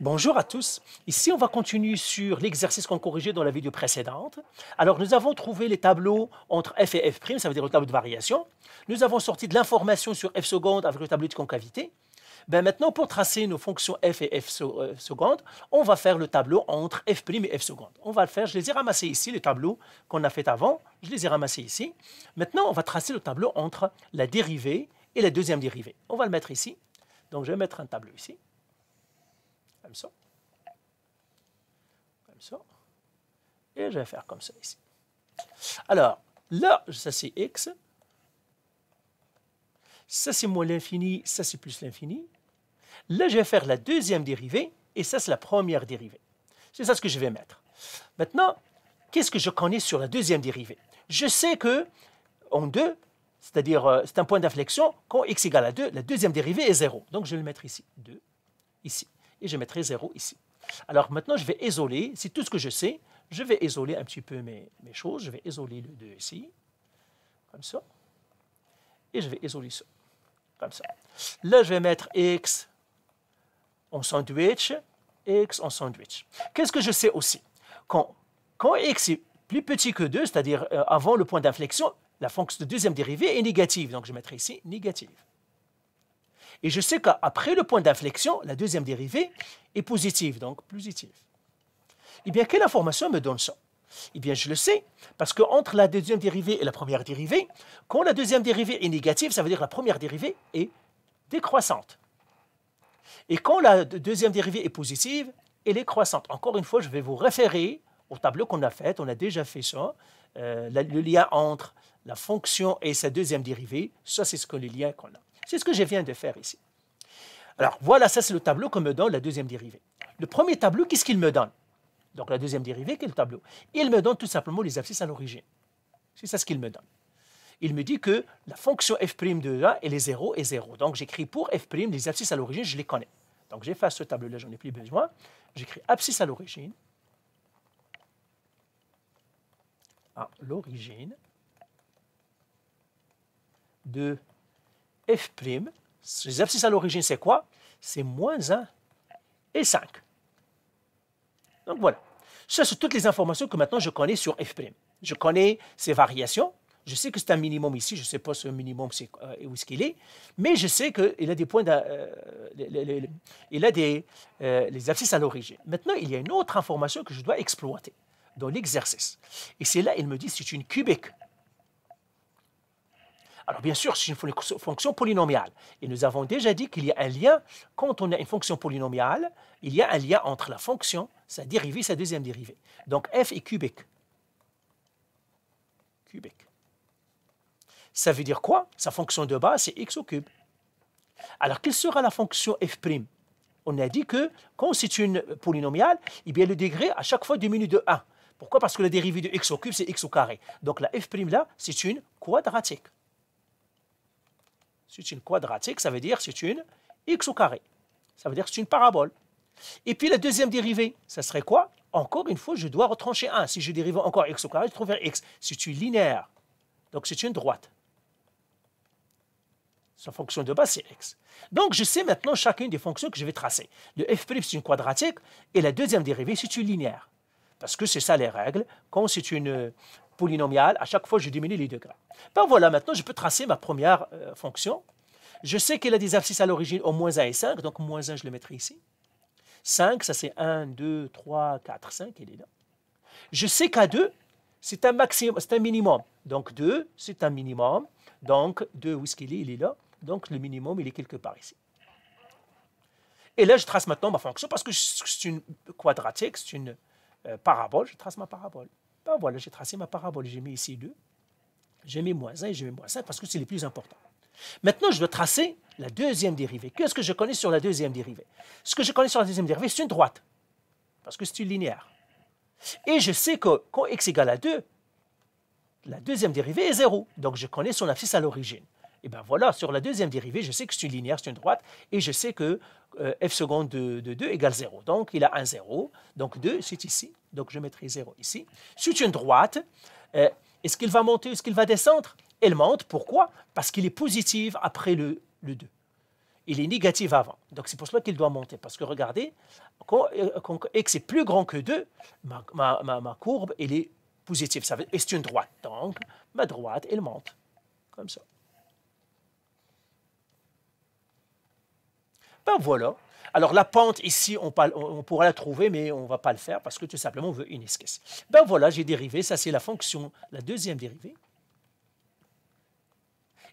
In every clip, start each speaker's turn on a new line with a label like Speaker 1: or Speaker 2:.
Speaker 1: Bonjour à tous. Ici, on va continuer sur l'exercice qu'on corrigeait dans la vidéo précédente. Alors, nous avons trouvé les tableaux entre f et f', ça veut dire le tableau de variation. Nous avons sorti de l'information sur f seconde avec le tableau de concavité. Ben maintenant, pour tracer nos fonctions f et f euh, seconde, on va faire le tableau entre f' et f seconde. On va le faire, je les ai ramassés ici, les tableaux qu'on a fait avant, je les ai ramassés ici. Maintenant, on va tracer le tableau entre la dérivée et la deuxième dérivée. On va le mettre ici. Donc, je vais mettre un tableau ici comme ça, comme ça, et je vais faire comme ça ici. Alors, là, ça c'est x, ça c'est moins l'infini, ça c'est plus l'infini. Là, je vais faire la deuxième dérivée, et ça c'est la première dérivée. C'est ça ce que je vais mettre. Maintenant, qu'est-ce que je connais sur la deuxième dérivée Je sais que en 2, c'est-à-dire euh, c'est un point d'inflexion, quand x égale à 2, la deuxième dérivée est 0. Donc je vais le mettre ici, 2, ici et je mettrai 0 ici. Alors maintenant, je vais isoler, c'est tout ce que je sais, je vais isoler un petit peu mes, mes choses, je vais isoler le 2 ici, comme ça, et je vais isoler ça, comme ça. Là, je vais mettre x en sandwich, x en sandwich. Qu'est-ce que je sais aussi quand, quand x est plus petit que 2, c'est-à-dire euh, avant le point d'inflexion, la fonction de deuxième dérivée est négative. Donc, je mettrai ici négative. Et je sais qu'après le point d'inflexion, la deuxième dérivée est positive, donc positive. Eh bien, quelle information me donne ça Eh bien, je le sais, parce qu'entre la deuxième dérivée et la première dérivée, quand la deuxième dérivée est négative, ça veut dire que la première dérivée est décroissante. Et quand la deuxième dérivée est positive, elle est croissante. Encore une fois, je vais vous référer au tableau qu'on a fait, on a déjà fait ça, euh, le lien entre la fonction et sa deuxième dérivée, ça c'est ce que le lien qu'on a. C'est ce que je viens de faire ici. Alors voilà, ça c'est le tableau que me donne la deuxième dérivée. Le premier tableau, qu'est-ce qu'il me donne Donc la deuxième dérivée, quel tableau Il me donne tout simplement les abscisses à l'origine. C'est ça ce qu'il me donne. Il me dit que la fonction f' de A, est les 0 et 0. Donc j'écris pour f', les abscisses à l'origine, je les connais. Donc j'efface ce tableau-là, j'en ai plus besoin. J'écris abscisse à l'origine. À l'origine de f', les abscisses à l'origine, c'est quoi C'est moins 1 et 5. Donc voilà. Ça, c'est toutes les informations que maintenant je connais sur f'. Je connais ses variations. Je sais que c'est un minimum ici. Je ne sais pas ce minimum est, euh, où est-ce qu'il est. Mais je sais qu'il a des points, euh, il a des euh, abscisses à l'origine. Maintenant, il y a une autre information que je dois exploiter dans l'exercice. Et c'est là, il me dit, c'est une cubique. Alors bien sûr, c'est une fonction polynomiale. Et nous avons déjà dit qu'il y a un lien, quand on a une fonction polynomiale, il y a un lien entre la fonction, sa dérivée, sa deuxième dérivée. Donc f est cubique. Cubique. Ça veut dire quoi Sa fonction de base, c'est x au cube. Alors quelle sera la fonction f' On a dit que quand c'est une polynomiale, et eh bien, le degré à chaque fois diminue de 1. Pourquoi Parce que la dérivée de x au cube, c'est x au carré. Donc la f' là, c'est une quadratique c'est une quadratique, ça veut dire c'est une x au carré. Ça veut dire c'est une parabole. Et puis la deuxième dérivée, ça serait quoi Encore une fois, je dois retrancher 1. Si je dérive encore x au carré, je trouve x. C'est une linéaire. Donc c'est une droite. Sa fonction de base, c'est x. Donc je sais maintenant chacune des fonctions que je vais tracer. Le f' c'est une quadratique et la deuxième dérivée, c'est une linéaire. Parce que c'est ça les règles. Quand c'est une, polynomiale, à chaque fois, je diminue les degrés. Ben voilà, maintenant, je peux tracer ma première euh, fonction. Je sais qu'elle a des abscisses à l'origine au moins 1 et 5, donc moins 1, je le mettrai ici. 5, ça c'est 1, 2, 3, 4, 5, il est là. Je sais qu'à 2, c'est un maximum, c'est un minimum. Donc 2, c'est un minimum. Donc 2, où est-ce qu'il est Il est là. Donc le minimum, il est quelque part ici. Et là, je trace maintenant ma fonction parce que c'est une quadratique, c'est une euh, parabole. Je trace ma parabole. Ah, voilà, j'ai tracé ma parabole, j'ai mis ici 2, j'ai mis moins 1 et j'ai mis moins 5 parce que c'est les plus importants. Maintenant, je dois tracer la deuxième dérivée. Qu'est-ce que je connais sur la deuxième dérivée? Ce que je connais sur la deuxième dérivée, c'est une droite, parce que c'est une linéaire. Et je sais que quand x égale à 2, la deuxième dérivée est 0. Donc, je connais son abscisse à l'origine et bien voilà, sur la deuxième dérivée, je sais que c'est une linéaire, c'est une droite, et je sais que euh, f seconde de, 2 égale 0. Donc il a un 0, donc 2, c'est ici, donc je mettrai 0 ici. C'est une droite. Euh, est-ce qu'il va monter ou est-ce qu'il va descendre Elle monte, pourquoi Parce qu'il est positif après le, le 2 il est négatif avant. Donc c'est pour cela qu'il doit monter. Parce que regardez, quand, euh, x est plus grand que 2, ma, ma, ma courbe, elle est positive. Ça veut, et c'est une droite. Donc ma droite, elle monte. Comme ça. Ben, voilà. Alors la pente ici, on, on pourra la trouver, mais on ne va pas le faire parce que tout simplement on veut une esquisse. Ben voilà, j'ai dérivé, ça c'est la fonction, la deuxième dérivée.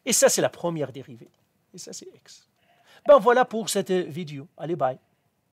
Speaker 1: Et ça c'est la première dérivée. Et ça c'est x. Ben voilà pour cette vidéo. Allez, bye.